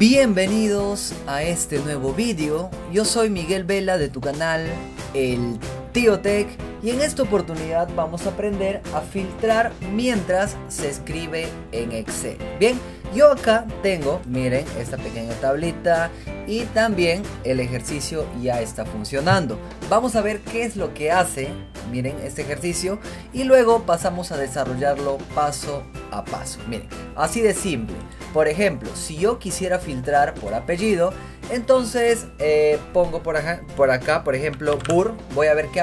Bienvenidos a este nuevo vídeo, yo soy Miguel Vela de tu canal El Tío Tech y en esta oportunidad vamos a aprender a filtrar mientras se escribe en Excel. Bien, yo acá tengo, miren, esta pequeña tablita y también el ejercicio ya está funcionando. Vamos a ver qué es lo que hace, miren, este ejercicio y luego pasamos a desarrollarlo paso a paso. Miren, Así de simple. Por ejemplo, si yo quisiera filtrar por apellido, entonces eh, pongo por acá, por acá, por ejemplo, Burr. Voy a ver qué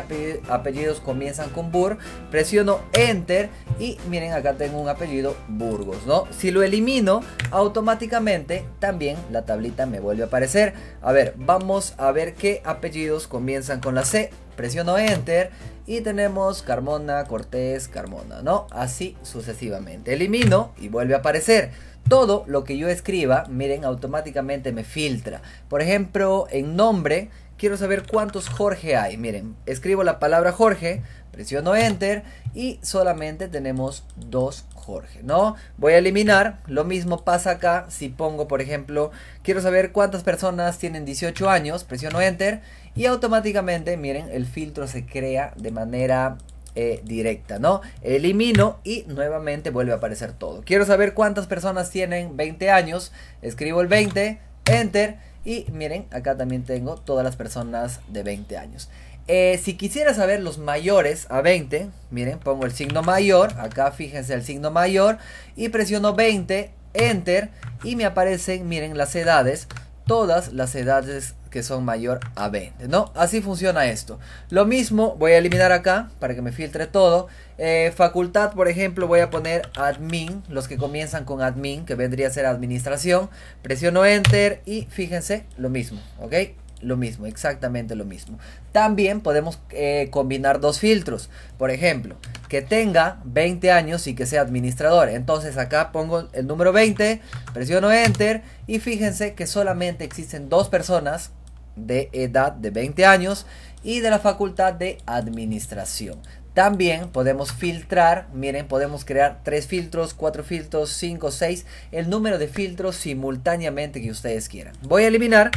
apellidos comienzan con Burr. Presiono Enter y miren acá tengo un apellido Burgos, ¿no? Si lo elimino, automáticamente también la tablita me vuelve a aparecer. A ver, vamos a ver qué apellidos comienzan con la C presiono enter y tenemos Carmona, Cortés, Carmona, ¿no? Así sucesivamente. Elimino y vuelve a aparecer. Todo lo que yo escriba, miren, automáticamente me filtra. Por ejemplo, en nombre, quiero saber cuántos Jorge hay. Miren, escribo la palabra Jorge, presiono enter y solamente tenemos dos Jorge, ¿no? Voy a eliminar, lo mismo pasa acá si pongo, por ejemplo, quiero saber cuántas personas tienen 18 años, presiono enter y automáticamente, miren, el filtro se crea de manera eh, directa, ¿no? Elimino y nuevamente vuelve a aparecer todo. Quiero saber cuántas personas tienen 20 años. Escribo el 20, enter. Y miren, acá también tengo todas las personas de 20 años. Eh, si quisiera saber los mayores a 20, miren, pongo el signo mayor. Acá fíjense el signo mayor. Y presiono 20, enter. Y me aparecen, miren, las edades. Todas las edades que son mayor a 20, ¿no? Así funciona esto. Lo mismo voy a eliminar acá para que me filtre todo. Eh, facultad, por ejemplo, voy a poner admin, los que comienzan con admin, que vendría a ser administración. Presiono enter y fíjense, lo mismo, ¿ok? Lo mismo, exactamente lo mismo. También podemos eh, combinar dos filtros. Por ejemplo, que tenga 20 años y que sea administrador. Entonces acá pongo el número 20, presiono enter y fíjense que solamente existen dos personas de edad de 20 años y de la Facultad de Administración. También podemos filtrar, miren, podemos crear tres filtros, cuatro filtros, cinco, seis, el número de filtros simultáneamente que ustedes quieran. Voy a eliminar,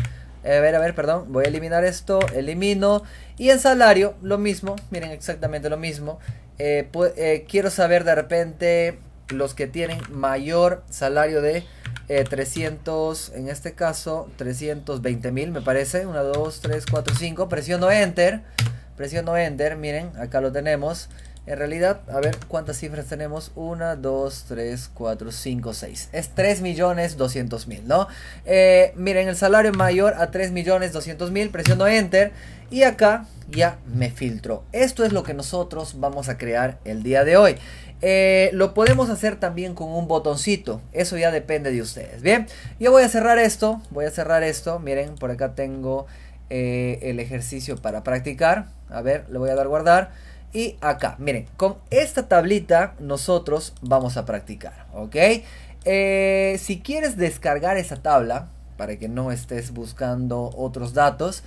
eh, a ver, a ver, perdón, voy a eliminar esto, elimino. Y en salario, lo mismo, miren exactamente lo mismo. Eh, eh, quiero saber de repente los que tienen mayor salario de 300, eh, en este caso 320 mil me parece, 1, 2, 3, 4, 5, presiono enter, presiono enter, miren, acá lo tenemos, en realidad, a ver cuántas cifras tenemos. 1, 2, 3, 4, 5, 6. Es 3 millones 200 mil, ¿no? Eh, miren, el salario mayor a 3 millones 200 mil. Presiono Enter. Y acá ya me filtro. Esto es lo que nosotros vamos a crear el día de hoy. Eh, lo podemos hacer también con un botoncito. Eso ya depende de ustedes. Bien, yo voy a cerrar esto. Voy a cerrar esto. Miren, por acá tengo eh, el ejercicio para practicar. A ver, le voy a dar guardar. Y acá, miren, con esta tablita nosotros vamos a practicar, ¿ok? Eh, si quieres descargar esa tabla, para que no estés buscando otros datos,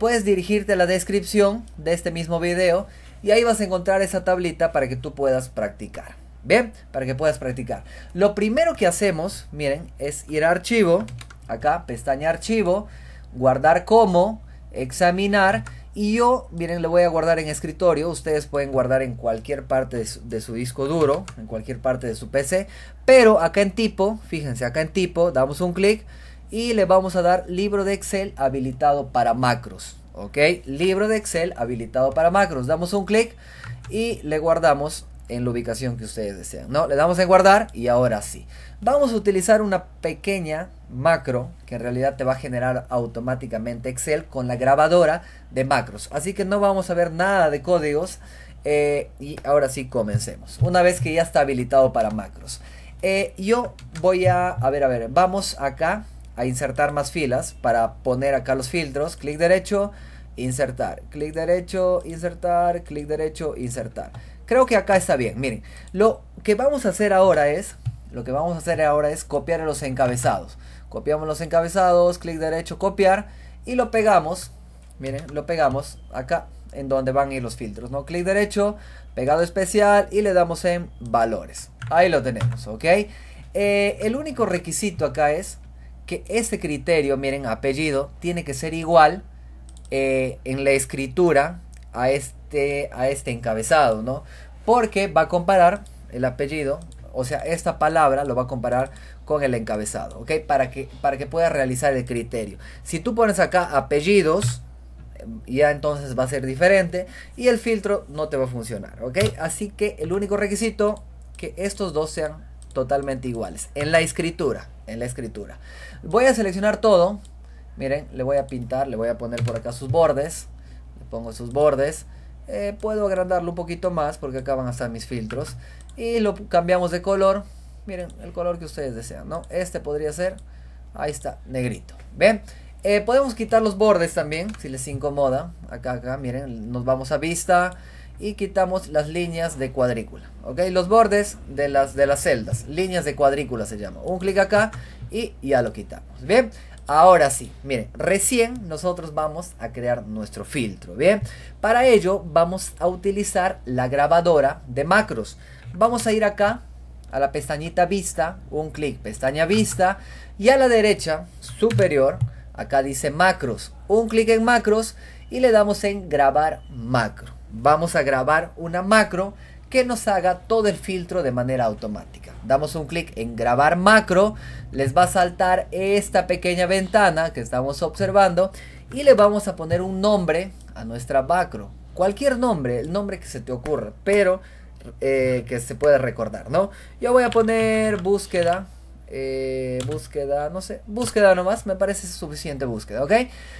puedes dirigirte a la descripción de este mismo video y ahí vas a encontrar esa tablita para que tú puedas practicar. Bien, para que puedas practicar. Lo primero que hacemos, miren, es ir a archivo, acá, pestaña archivo, guardar como, examinar. Y yo, miren, le voy a guardar en escritorio. Ustedes pueden guardar en cualquier parte de su, disco duro, en cualquier parte de su PC. Pero acá en tipo, fíjense, acá en tipo, damos un clic y le vamos a dar libro de Excel habilitado para macros. ¿ok? Libro de Excel habilitado para macros. Damos un clic y le guardamos en la ubicación que ustedes desean, ¿no? Le damos en guardar y ahora sí. Vamos a utilizar una pequeña macro que en realidad te va a generar automáticamente Excel con la grabadora de macros. Así que no vamos a ver nada de códigos eh, y ahora sí comencemos. Una vez que ya está habilitado para macros. Eh, yo voy a, a ver, a ver, vamos acá a insertar más filas para poner acá los filtros. Clic derecho, insertar. Clic derecho, insertar. Clic derecho, insertar. Creo que acá está bien. Miren, lo que vamos a hacer ahora es, lo que vamos a hacer ahora es copiar los encabezados. Copiamos los encabezados, clic derecho, copiar y lo pegamos. Miren, lo pegamos acá en donde van a ir los filtros, ¿no? Clic derecho, pegado especial y le damos en valores. Ahí lo tenemos, ¿ok? Eh, el único requisito acá es que este criterio, miren, apellido, tiene que ser igual eh, en la escritura a este, a este encabezado, ¿no? Porque va a comparar el apellido, o sea, esta palabra lo va a comparar con el encabezado, ¿ok? Para que, para que pueda realizar el criterio. Si tú pones acá apellidos, eh, ya entonces va a ser diferente y el filtro no te va a funcionar, ¿ok? Así que el único requisito que estos dos sean totalmente iguales. En la escritura, en la escritura. Voy a seleccionar todo. Miren, le voy a pintar, le voy a poner por acá sus bordes. Le pongo sus bordes. Eh, puedo agrandarlo un poquito más porque acá van a estar mis filtros. Y lo cambiamos de color. Miren, el color que ustedes desean, ¿no? Este podría ser, ahí está, negrito. ¿Ven? Eh, podemos quitar los bordes también, si les incomoda. Acá, acá, miren, nos vamos a vista y quitamos las líneas de cuadrícula. ¿ok? Los bordes de las, de las celdas, líneas de cuadrícula se llama. Un clic acá y ya lo quitamos. Bien, ahora sí, miren, recién nosotros vamos a crear nuestro filtro. Bien, para ello vamos a utilizar la grabadora de macros. Vamos a ir acá a la pestañita vista, un clic, pestaña vista y a la derecha superior, acá dice macros, un clic en macros y le damos en grabar macro vamos a grabar una macro que nos haga todo el filtro de manera automática. Damos un clic en grabar macro, les va a saltar esta pequeña ventana que estamos observando y le vamos a poner un nombre a nuestra macro. Cualquier nombre, el nombre que se te ocurra, pero eh, que se pueda recordar, ¿no? Yo voy a poner búsqueda. Eh, búsqueda, no sé, búsqueda nomás, me parece suficiente búsqueda, ¿ok?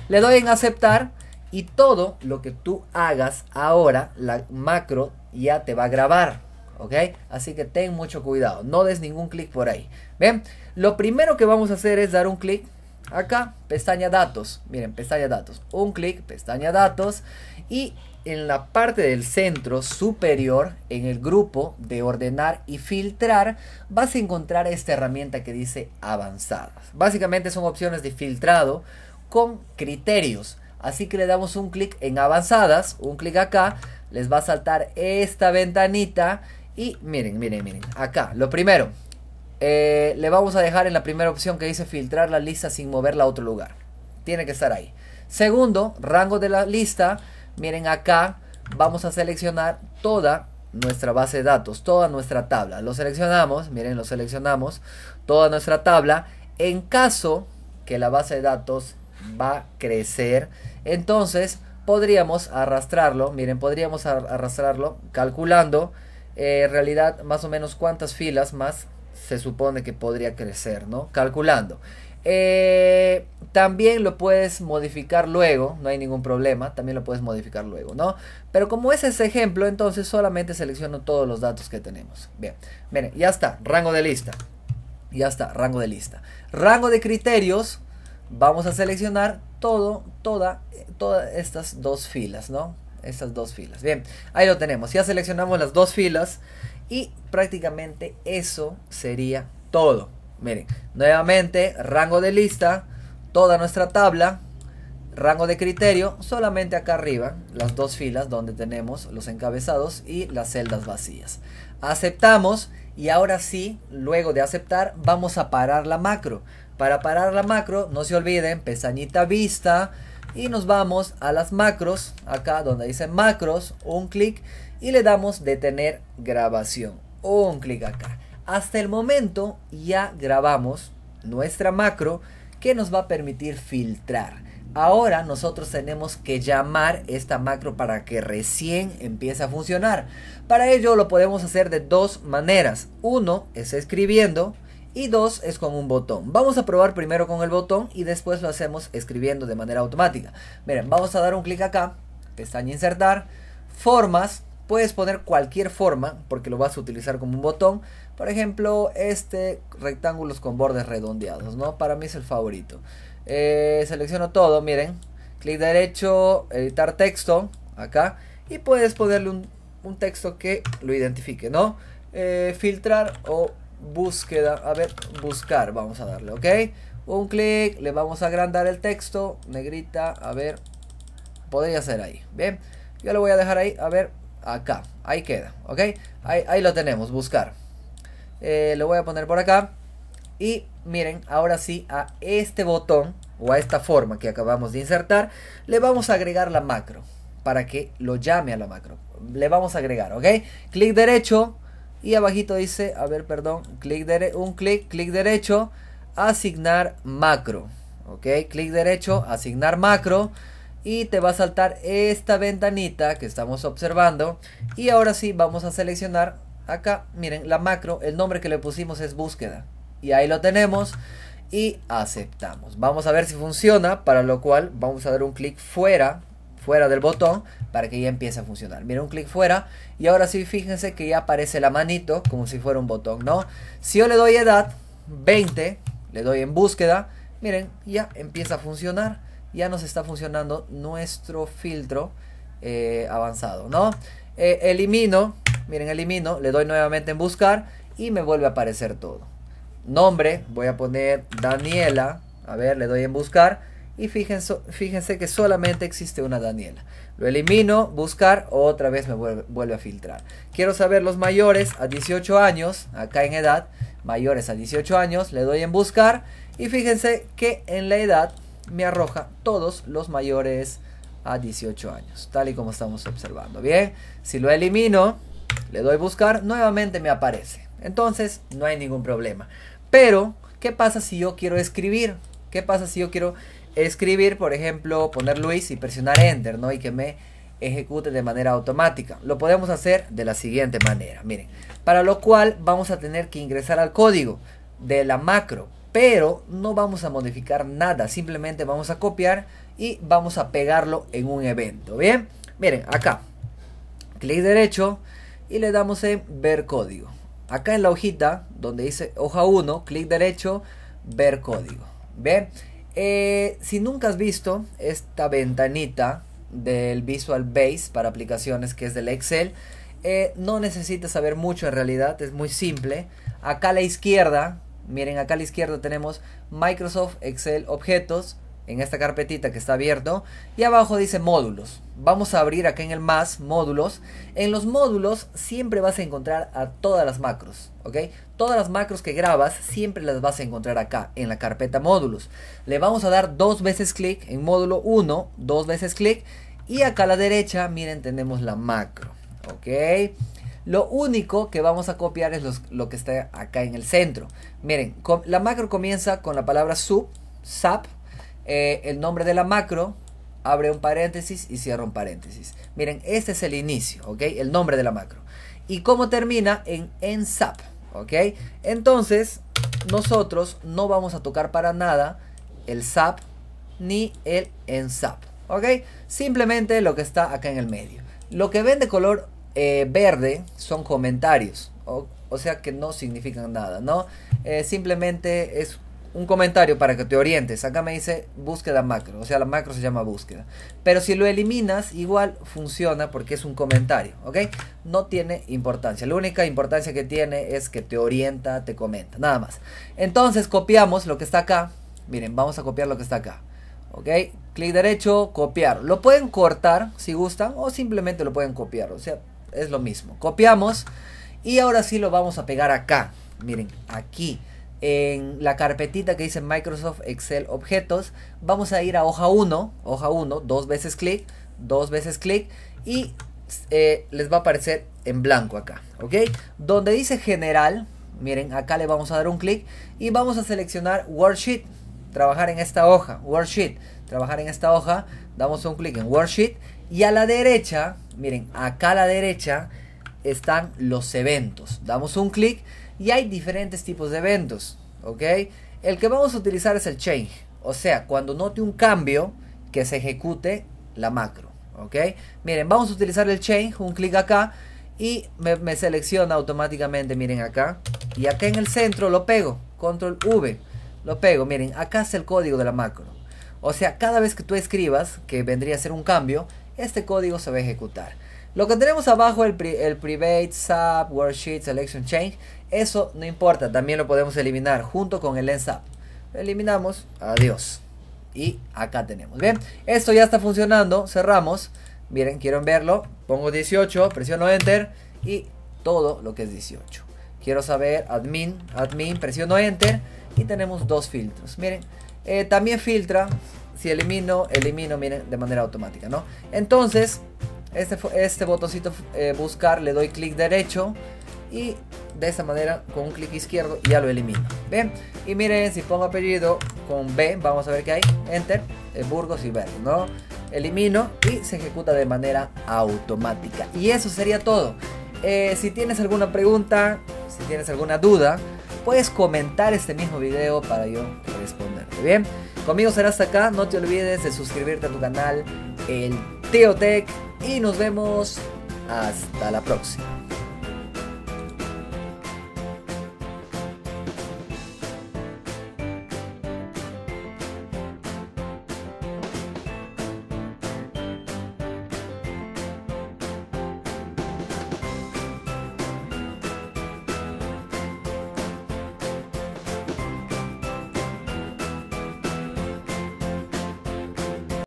Le doy en aceptar y todo lo que tú hagas ahora, la macro ya te va a grabar. ¿Ok? Así que ten mucho cuidado. No des ningún clic por ahí. ¿Ven? Lo primero que vamos a hacer es dar un clic acá, pestaña datos. Miren, pestaña datos. Un clic, pestaña datos. Y en la parte del centro superior, en el grupo de ordenar y filtrar, vas a encontrar esta herramienta que dice avanzadas. Básicamente son opciones de filtrado con criterios. Así que le damos un clic en avanzadas, un clic acá, les va a saltar esta ventanita y miren, miren, miren, acá, lo primero, eh, le vamos a dejar en la primera opción que dice filtrar la lista sin moverla a otro lugar. Tiene que estar ahí. Segundo, rango de la lista, miren acá, vamos a seleccionar toda nuestra base de datos, toda nuestra tabla. Lo seleccionamos, miren, lo seleccionamos, toda nuestra tabla. En caso que la base de datos va a crecer, entonces podríamos arrastrarlo, miren, podríamos arrastrarlo calculando eh, en realidad más o menos cuántas filas más se supone que podría crecer, ¿no? Calculando. Eh, también lo puedes modificar luego, no hay ningún problema, también lo puedes modificar luego, ¿no? Pero como es ese ejemplo, entonces solamente selecciono todos los datos que tenemos. Bien, miren, ya está, rango de lista. Ya está, rango de lista. Rango de criterios, vamos a seleccionar todo, toda, todas estas dos filas, ¿no? Estas dos filas. Bien, ahí lo tenemos. Ya seleccionamos las dos filas y prácticamente eso sería todo. Miren, nuevamente, rango de lista, toda nuestra tabla, rango de criterio, solamente acá arriba, las dos filas donde tenemos los encabezados y las celdas vacías. Aceptamos y ahora sí, luego de aceptar, vamos a parar la macro. Para parar la macro, no se olviden, pestañita vista. Y nos vamos a las macros, acá donde dice macros, un clic y le damos detener grabación. Un clic acá. Hasta el momento ya grabamos nuestra macro que nos va a permitir filtrar. Ahora nosotros tenemos que llamar esta macro para que recién empiece a funcionar. Para ello lo podemos hacer de dos maneras. Uno es escribiendo y dos es con un botón. Vamos a probar primero con el botón y después lo hacemos escribiendo de manera automática. Miren, vamos a dar un clic acá, pestaña insertar, formas, puedes poner cualquier forma porque lo vas a utilizar como un botón. Por ejemplo, este rectángulos con bordes redondeados, ¿no? Para mí es el favorito. Eh, selecciono todo, miren, clic derecho, editar texto, acá, y puedes ponerle un, texto que lo identifique, ¿no? Eh, filtrar o búsqueda, a ver, buscar, vamos a darle, ¿ok? Un clic, le vamos a agrandar el texto, negrita, a ver, podría ser ahí, bien, yo lo voy a dejar ahí, a ver, acá, ahí queda, ¿ok? Ahí, ahí lo tenemos, buscar. Eh, lo voy a poner por acá y miren, ahora sí a este botón o a esta forma que acabamos de insertar, le vamos a agregar la macro para que lo llame a la macro. Le vamos a agregar, ¿ok? Clic derecho, y abajito dice, a ver, perdón, clic un clic, clic derecho, asignar macro. Ok, clic derecho, asignar macro. Y te va a saltar esta ventanita que estamos observando. Y ahora sí, vamos a seleccionar acá, miren, la macro, el nombre que le pusimos es búsqueda. Y ahí lo tenemos y aceptamos. Vamos a ver si funciona, para lo cual vamos a dar un clic fuera fuera del botón para que ya empiece a funcionar. miren un clic fuera y ahora sí fíjense que ya aparece la manito como si fuera un botón, ¿no? Si yo le doy edad 20, le doy en búsqueda, miren, ya empieza a funcionar, ya nos está funcionando nuestro filtro eh, avanzado, ¿no? Eh, elimino, miren, elimino, le doy nuevamente en buscar y me vuelve a aparecer todo. Nombre, voy a poner Daniela, a ver, le doy en buscar y fíjense, fíjense que solamente existe una Daniela. Lo elimino, buscar, otra vez me vuelve, vuelve a filtrar. Quiero saber los mayores a 18 años, acá en edad, mayores a 18 años, le doy en buscar. Y fíjense que en la edad me arroja todos los mayores a 18 años, tal y como estamos observando. Bien, si lo elimino, le doy buscar, nuevamente me aparece. Entonces, no hay ningún problema. Pero, ¿qué pasa si yo quiero escribir? ¿Qué pasa si yo quiero escribir, por ejemplo, poner Luis y presionar Enter, ¿no? Y que me ejecute de manera automática. Lo podemos hacer de la siguiente manera, miren. Para lo cual vamos a tener que ingresar al código de la macro, pero no vamos a modificar nada, simplemente vamos a copiar y vamos a pegarlo en un evento, ¿bien? Miren, acá, clic derecho y le damos en ver código. Acá en la hojita donde dice hoja 1, clic derecho, ver código. ¿Ve? Eh, si nunca has visto esta ventanita del Visual Base para aplicaciones que es del Excel, eh, no necesitas saber mucho en realidad, es muy simple. Acá a la izquierda, miren acá a la izquierda tenemos Microsoft Excel Objetos en esta carpetita que está abierto y abajo dice módulos. Vamos a abrir acá en el más módulos. En los módulos siempre vas a encontrar a todas las macros, ¿ok? Todas las macros que grabas siempre las vas a encontrar acá en la carpeta módulos. Le vamos a dar dos veces clic en módulo 1, dos veces clic y acá a la derecha, miren, tenemos la macro, ¿ok? Lo único que vamos a copiar es lo que está acá en el centro. Miren, la macro comienza con la palabra sub, sap, eh, el nombre de la macro, abre un paréntesis y cierra un paréntesis. Miren, este es el inicio, ¿ok? El nombre de la macro. Y cómo termina en sap ¿ok? Entonces, nosotros no vamos a tocar para nada el sap ni el sap ¿ok? Simplemente lo que está acá en el medio. Lo que ven de color eh, verde son comentarios, o, sea que no significan nada, ¿no? Eh, simplemente es un comentario para que te orientes. Acá me dice búsqueda macro, o sea, la macro se llama búsqueda. Pero si lo eliminas, igual funciona porque es un comentario, ¿ok? No tiene importancia. La única importancia que tiene es que te orienta, te comenta, nada más. Entonces copiamos lo que está acá. Miren, vamos a copiar lo que está acá. ¿Ok? Clic derecho, copiar. Lo pueden cortar si gustan o simplemente lo pueden copiar. O sea, es lo mismo. Copiamos y ahora sí lo vamos a pegar acá. Miren, aquí en la carpetita que dice Microsoft Excel Objetos, vamos a ir a hoja 1, hoja 1, dos veces clic, dos veces clic y eh, les va a aparecer en blanco acá, ¿ok? Donde dice general, miren, acá le vamos a dar un clic y vamos a seleccionar Worksheet, trabajar en esta hoja, Worksheet, trabajar en esta hoja, damos un clic en Worksheet y a la derecha, miren, acá a la derecha están los eventos. Damos un clic y hay diferentes tipos de eventos. ¿Ok? El que vamos a utilizar es el change. O sea, cuando note un cambio que se ejecute la macro. ¿Ok? Miren, vamos a utilizar el change. Un clic acá y me, selecciona automáticamente. Miren acá. Y acá en el centro lo pego. Control V. Lo pego. Miren, acá es el código de la macro. O sea, cada vez que tú escribas, que vendría a ser un cambio, este código se va a ejecutar. Lo que tenemos abajo, el, el private, sub worksheet, selection change, eso no importa, también lo podemos eliminar junto con el ensap. Eliminamos, adiós. Y acá tenemos, bien, esto ya está funcionando, cerramos. Miren, quieren verlo, pongo 18, presiono enter y todo lo que es 18. Quiero saber admin, admin, presiono enter y tenemos dos filtros. Miren, eh, también filtra, si elimino, elimino, miren, de manera automática, ¿no? Entonces, este, este, botoncito eh, buscar, le doy clic derecho y de esta manera con un clic izquierdo ya lo elimino. Bien, y miren si pongo apellido con B, vamos a ver qué hay, enter, eh, Burgos y Verde, ¿no? Elimino y se ejecuta de manera automática. Y eso sería todo. Eh, si tienes alguna pregunta, si tienes alguna duda, puedes comentar este mismo video para yo responderte. Bien, conmigo será hasta acá. No te olvides de suscribirte a tu canal, el Tío Tech y nos vemos hasta la próxima.